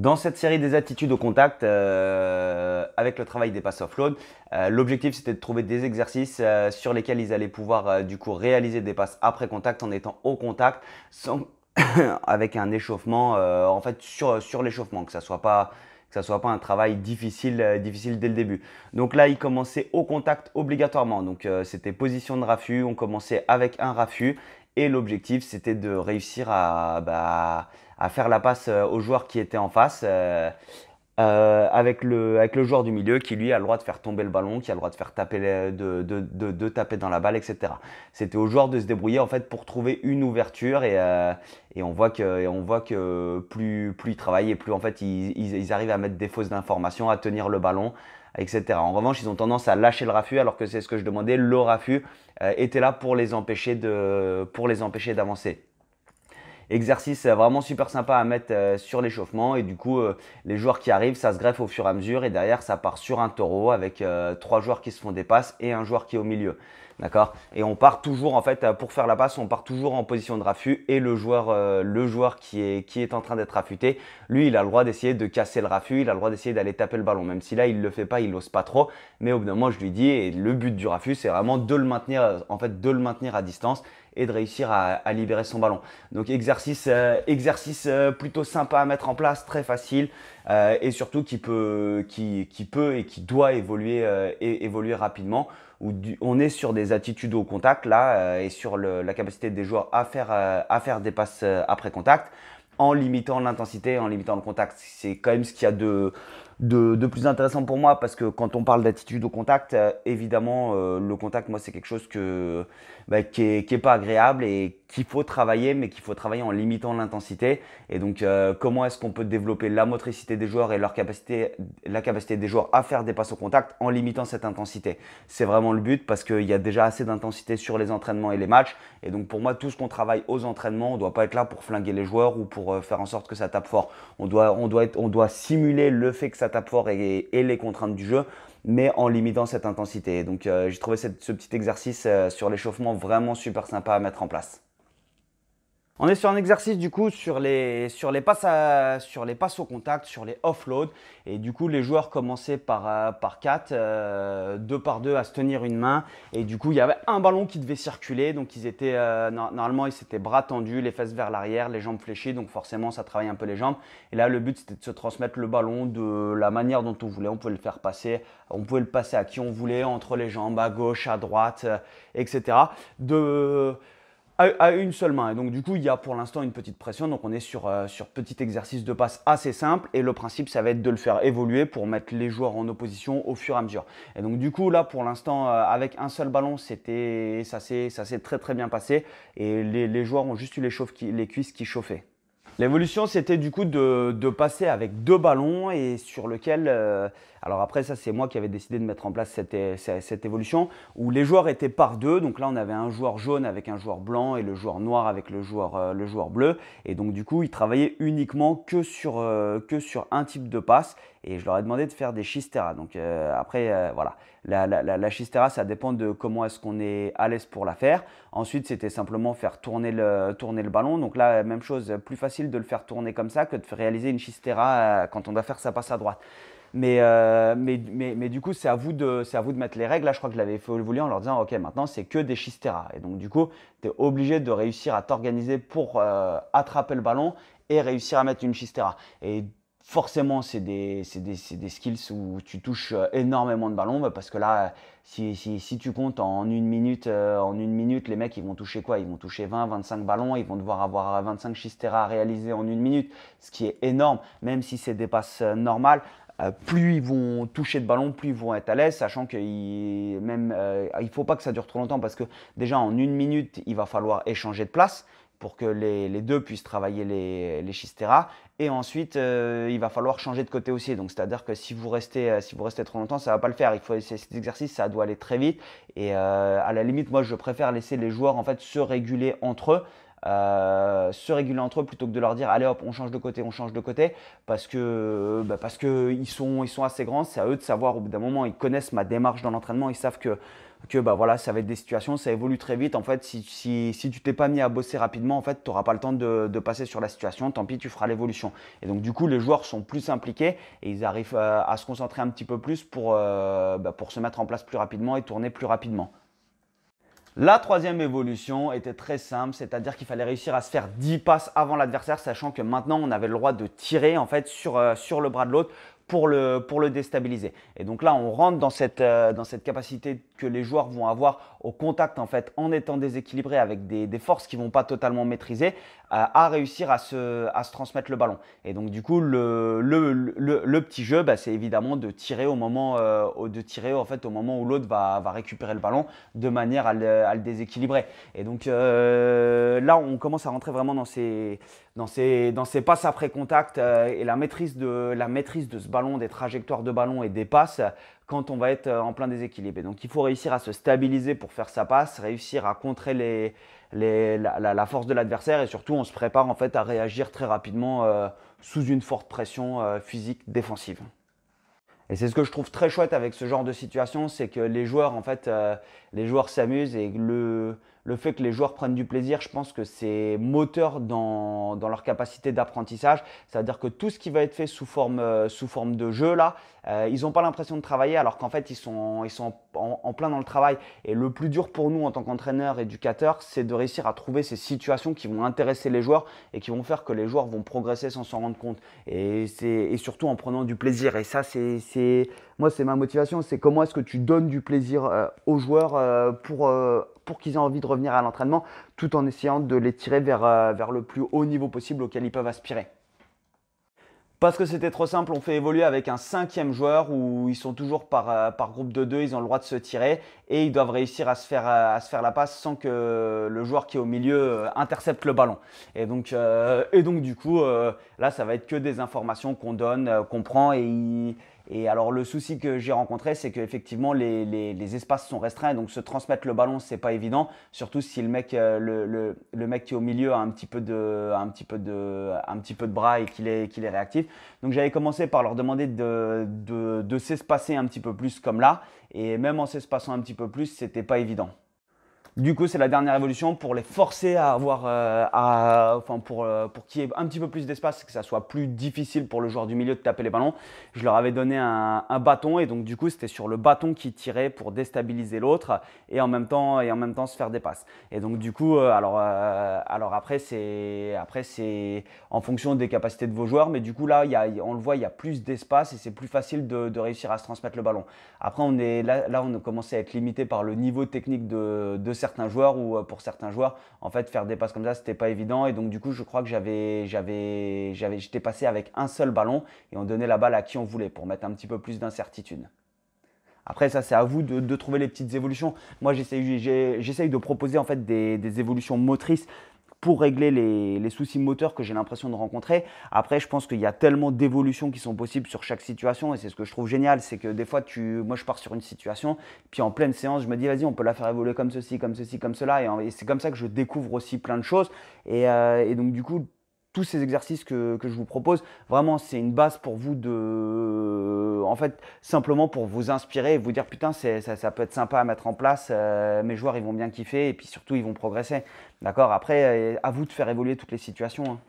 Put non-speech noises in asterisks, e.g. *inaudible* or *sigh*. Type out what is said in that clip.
Dans cette série des attitudes au contact, euh, avec le travail des passes offload, euh, l'objectif c'était de trouver des exercices euh, sur lesquels ils allaient pouvoir du coup réaliser des passes après contact en étant au contact, *coughs* avec un échauffement, en fait sur, l'échauffement, que ça soit pas que soit pas un travail difficile, difficile dès le début. Donc là, ils commençaient au contact obligatoirement. Donc c'était position de raffut, on commençait avec un raffut et l'objectif, c'était de réussir à, bah, faire la passe euh, au joueur qui était en face. Euh, euh, avec, le, avec le joueur du milieu qui lui a le droit de faire tomber le ballon, qui a le droit de faire taper, de, taper dans la balle, etc. C'était au joueur de se débrouiller en fait pour trouver une ouverture et, et on voit que, on voit que plus, plus ils travaillent et plus en fait ils arrivent à mettre des fausses informations, à tenir le ballon, etc. En revanche, ils ont tendance à lâcher le raffut alors que c'est ce que je demandais. Le raffut euh, était là pour les empêcher de, pour les empêcher d'avancer. Exercice euh, vraiment super sympa à mettre euh, sur l'échauffement et du coup euh, les joueurs qui arrivent, ça se greffe au fur et à mesure et derrière ça part sur un taureau avec trois joueurs qui se font des passes et un joueur qui est au milieu. D'accord Et on part toujours en fait pour faire la passe, on part toujours en position de raffut et le joueur, le joueur qui, est, en train d'être raffuté, lui il a le droit d'essayer de casser le raffut, il a le droit d'essayer d'aller taper le ballon, même si là il ne le fait pas, il n'ose pas trop, mais au bout d'un moment je lui dis et le but du raffut c'est vraiment de le maintenir en fait de le maintenir à distance et de réussir à, libérer son ballon. Donc exercice, euh, exercice euh, plutôt sympa à mettre en place, très facile euh, et surtout qui peut, qui, peut et qui doit évoluer, évoluer rapidement. on est sur des attitudes au contact là et sur la capacité des joueurs à faire, à faire des passes après contact en limitant l'intensité, en limitant le contact. C'est quand même ce qu'il y a de de, plus intéressant pour moi parce que quand on parle d'attitude au contact, euh, évidemment, euh, le contact, moi, c'est quelque chose que, bah, qui n'est est pas agréable et qu'il faut travailler, mais qu'il faut travailler en limitant l'intensité. Et donc, euh, comment est-ce qu'on peut développer la motricité des joueurs et leur capacité, la capacité des joueurs à faire des passes au contact en limitant cette intensité C'est vraiment le but parce qu'il y a déjà assez d'intensité sur les entraînements et les matchs. Et donc, pour moi, tout ce qu'on travaille aux entraînements, on ne doit pas être là pour flinguer les joueurs ou pour euh, faire en sorte que ça tape fort. On doit, doit, on doit simuler le fait que ça tape fort et, les contraintes du jeu mais en limitant cette intensité. Donc euh, j'ai trouvé ce petit exercice sur l'échauffement vraiment super sympa à mettre en place. On est sur un exercice du coup sur les, sur les, passes, sur les passes au contact, sur les offload. Et du coup, les joueurs commençaient par, euh, par 4, euh, deux par deux à se tenir une main. Et du coup, il y avait un ballon qui devait circuler. Donc, ils étaient, euh, normalement, ils s'étaient bras tendus, les fesses vers l'arrière, les jambes fléchies. Donc, forcément, ça travaille un peu les jambes. Et là, le but, c'était de se transmettre le ballon de la manière dont on voulait. On pouvait le faire passer, on pouvait le passer à qui on voulait, entre les jambes, à gauche, à droite, etc. De à, une seule main. Et donc du coup, il y a pour l'instant une petite pression. Donc on est sur, euh, sur petit exercice de passe assez simple. Et le principe, ça va être de le faire évoluer pour mettre les joueurs en opposition au fur et à mesure. Et donc du coup, là, pour l'instant, euh, avec un seul ballon, c'était ça s'est très très bien passé. Et les, les joueurs ont juste eu les, les cuisses qui chauffaient. L'évolution, c'était du coup de, passer avec deux ballons et sur lequel, euh, alors après ça c'est moi qui avais décidé de mettre en place euh, cette, évolution, où les joueurs étaient par deux, donc là on avait un joueur jaune avec un joueur blanc et le joueur noir avec le joueur, euh, le joueur bleu, et donc du coup ils travaillaient uniquement que sur, que sur un type de passe et je leur ai demandé de faire des schistera. Donc euh, après, euh, voilà, la, la, ça dépend de comment est-ce qu'on est à l'aise pour la faire. Ensuite, c'était simplement faire tourner le, tourner le ballon. Donc là, même chose, plus facile de le faire tourner comme ça que de réaliser une schistera euh, quand on doit faire sa passe à droite. Mais, mais, mais, du coup, c'est à, vous de, à vous de mettre les règles. Là, je crois que je l'avais voulu en leur disant, OK, maintenant, c'est que des schistera. Et donc, du coup, tu es obligé de réussir à t'organiser pour attraper le ballon et réussir à mettre une schistera. Et forcément, c'est des, des, des, skills où tu touches euh, énormément de ballons, bah, parce que là, si, si, si, tu comptes en une minute, euh, en une minute, les mecs, ils vont toucher quoi Ils vont toucher 20, 25 ballons, ils vont devoir avoir 25 euh, chistera à réaliser en une minute, ce qui est énorme, même si c'est des passes normales. plus ils vont toucher de ballons, plus ils vont être à l'aise, sachant qu'il ne faut pas que ça dure trop longtemps parce que déjà en une minute, il va falloir échanger de place, pour que les, deux puissent travailler les, les Et ensuite, euh, il va falloir changer de côté aussi. Donc, c'est-à-dire que si vous restez, euh, si vous restez trop longtemps, ça va pas le faire. Il faut essayer cet exercice, ça doit aller très vite. Et euh, à la limite, moi, je préfère laisser les joueurs en fait se réguler entre eux. Euh, se réguler entre eux plutôt que de leur dire allez hop on change de côté, on change de côté parce que bah, parce que ils sont assez grands, c'est à eux de savoir au bout d'un moment ils connaissent ma démarche dans l'entraînement, ils savent que que bah, voilà ça va être des situations, ça évolue très vite en fait si, tu t'es pas mis à bosser rapidement en fait tu n'auras pas le temps de, passer sur la situation, tant pis tu feras l'évolution et donc du coup les joueurs sont plus impliqués et ils arrivent euh, à, se concentrer un petit peu plus euh, bah, pour se mettre en place plus rapidement et tourner plus rapidement. La troisième évolution était très simple, c'est-à-dire qu'il fallait réussir à se faire 10 passes avant l'adversaire, sachant que maintenant on avait le droit de tirer en fait sur, euh, sur le bras de l'autre pour le, pour le déstabiliser. Et donc là, on rentre dans cette, euh, dans cette capacité que les joueurs vont avoir au contact, en fait, en étant déséquilibrés avec des, des forces qui ne vont pas totalement maîtriser, euh, à réussir à se, à se transmettre le ballon. Et donc, du coup, le, le, le, petit jeu, bah, c'est évidemment de tirer au moment, euh, de tirer, en fait, au moment où l'autre va, va récupérer le ballon de manière à le, à déséquilibrer. Et donc, là, on commence à rentrer vraiment dans ces, dans ces, dans ces passes après contact et la maîtrise de, la maîtrise de ce ballon des trajectoires de ballon et des passes quand on va être euh, en plein déséquilibre. donc il faut réussir à se stabiliser pour faire sa passe, réussir à contrer les, la, force de l'adversaire et surtout on se prépare en fait à réagir très rapidement euh, sous une forte pression euh, physique défensive. Et c'est ce que je trouve très chouette avec ce genre de situation, c'est que les joueurs en fait, les joueurs s'amusent et le, le fait que les joueurs prennent du plaisir, je pense que c'est moteur dans, leur capacité d'apprentissage. C'est-à-dire que tout ce qui va être fait sous forme, euh, sous forme de jeu, là, euh, ils n'ont pas l'impression de travailler alors qu'en fait, ils sont, ils sont en, plein dans le travail. Et le plus dur pour nous en tant qu'entraîneurs, éducateurs, c'est de réussir à trouver ces situations qui vont intéresser les joueurs et qui vont faire que les joueurs vont progresser sans s'en rendre compte. Et, et surtout en prenant du plaisir. Et ça, c'est moi, c'est ma motivation. C'est comment est-ce que tu donnes du plaisir euh, aux joueurs pour pour qu'ils aient envie de revenir à l'entraînement tout en essayant de les tirer euh, vers, le plus haut niveau possible auquel ils peuvent aspirer. Parce que c'était trop simple, on fait évoluer avec un cinquième joueur où ils sont toujours par, euh, par groupe de deux, ils ont le droit de se tirer et ils doivent réussir à se faire, euh, la passe sans que le joueur qui est au milieu intercepte le ballon. Et donc, du coup, là, ça va être que des informations qu'on donne, qu'on prend et ils, et alors le souci que j'ai rencontré, c'est qu'effectivement les, les, espaces sont restreints, donc se transmettre le ballon, c'est pas évident, surtout si le mec, euh, mec qui est au milieu a un petit peu de, bras et qu'il est, réactif. Donc j'avais commencé par leur demander de, de s'espacer un petit peu plus comme là, et même en s'espacant un petit peu plus, c'était pas évident. Du coup, c'est la dernière évolution pour les forcer à avoir, euh, enfin euh, pour, qu'il y ait un petit peu plus d'espace, que ça soit plus difficile pour le joueur du milieu de taper les ballons. Je leur avais donné un, bâton et donc du coup, c'était sur le bâton qui tirait pour déstabiliser l'autre et en même temps et en même temps se faire des passes. Et donc du coup, euh, alors alors après c'est après c'est en fonction des capacités de vos joueurs, mais du coup là, y on le voit, il y a plus d'espace et c'est plus facile de, réussir à se transmettre le ballon. Après, on est là, là on a commencé à être limité par le niveau technique de, de joueurs ou euh, pour certains joueurs, en fait, faire des passes comme ça, c'était pas évident. Et donc, du coup, je crois que j'avais, j'avais, j'avais, j'étais passé avec un seul ballon et on donnait la balle à qui on voulait pour mettre un petit peu plus d'incertitude. Après, ça, c'est à vous de, trouver les petites évolutions. Moi, j'essaye de proposer en fait des, des évolutions motrices pour régler les, soucis moteurs que j'ai l'impression de rencontrer. Après, je pense qu'il y a tellement d'évolutions qui sont possibles sur chaque situation et c'est ce que je trouve génial, c'est que des fois, tu, moi, je pars sur une situation, puis en pleine séance, je me dis, vas-y, on peut la faire évoluer comme ceci, comme ceci, comme cela, et, c'est comme ça que je découvre aussi plein de choses. Et, euh, et donc, du coup, tous ces exercices que, je vous propose, vraiment, c'est une base pour vous de. En fait, simplement pour vous inspirer et vous dire putain, ça, peut être sympa à mettre en place. Euh, mes joueurs, ils vont bien kiffer et puis surtout, ils vont progresser. D'accord Après, euh, à vous de faire évoluer toutes les situations. Hein.